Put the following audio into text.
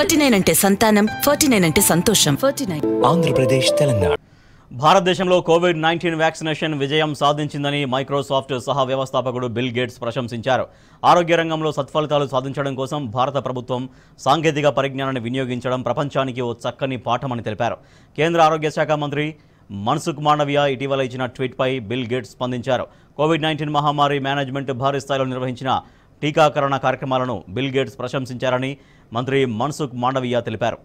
nine అంటే సంతానం nine అంటే సంతోషం నైన్ ఆంధ్రప్రదేశ్ తెలంగాణ భారతదేశంలో కోవిడ్ నైన్టీన్ వ్యాక్సినేషన్ విజయం సాధించిందని మైక్రోసాఫ్ట్ సహా వ్యవస్థాపకుడు బిల్ గేట్స్ ప్రశంసించారు ఆరోగ్య రంగంలో సత్ఫలితాలు సాధించడం కోసం భారత ప్రభుత్వం సాంకేతిక పరిజ్ఞానాన్ని వినియోగించడం ప్రపంచానికి ఓ చక్కని పాఠమని తెలిపారు కేంద్ర ఆరోగ్య శాఖ మంత్రి మన్సుఖ్ మాండవియా ఇటీవల ఇచ్చిన ట్వీట్పై బిల్ గేట్స్ స్పందించారు కోవిడ్ నైన్టీన్ మహమ్మారి మేనేజ్మెంట్ భారీ స్థాయిలో నిర్వహించిన టీకాకరణ కార్యక్రమాలను బిల్ గేట్స్ ప్రశంసించారని మంత్రి మన్సుఖ్ మాండవీయ తెలిపారు